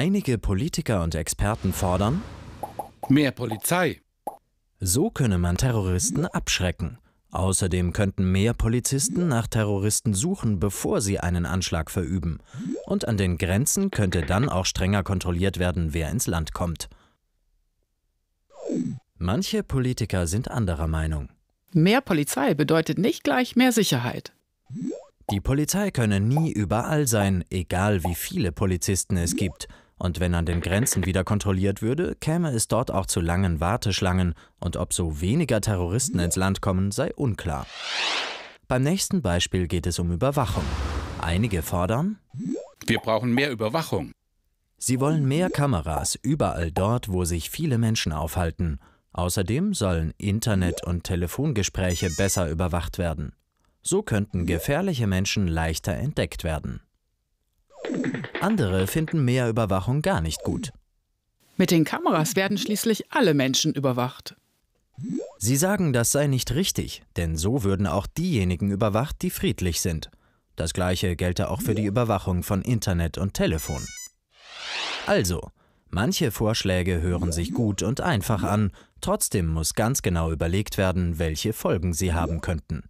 Einige Politiker und Experten fordern mehr Polizei. So könne man Terroristen abschrecken. Außerdem könnten mehr Polizisten nach Terroristen suchen, bevor sie einen Anschlag verüben. Und an den Grenzen könnte dann auch strenger kontrolliert werden, wer ins Land kommt. Manche Politiker sind anderer Meinung. Mehr Polizei bedeutet nicht gleich mehr Sicherheit. Die Polizei könne nie überall sein, egal wie viele Polizisten es gibt und wenn an den Grenzen wieder kontrolliert würde, käme es dort auch zu langen Warteschlangen, und ob so weniger Terroristen ins Land kommen, sei unklar. Beim nächsten Beispiel geht es um Überwachung. Einige fordern, wir brauchen mehr Überwachung. Sie wollen mehr Kameras überall dort, wo sich viele Menschen aufhalten. Außerdem sollen Internet- und Telefongespräche besser überwacht werden. So könnten gefährliche Menschen leichter entdeckt werden. Andere finden mehr Überwachung gar nicht gut. Mit den Kameras werden schließlich alle Menschen überwacht. Sie sagen, das sei nicht richtig, denn so würden auch diejenigen überwacht, die friedlich sind. Das gleiche gelte auch für die Überwachung von Internet und Telefon. Also, manche Vorschläge hören sich gut und einfach an, trotzdem muss ganz genau überlegt werden, welche Folgen sie haben könnten.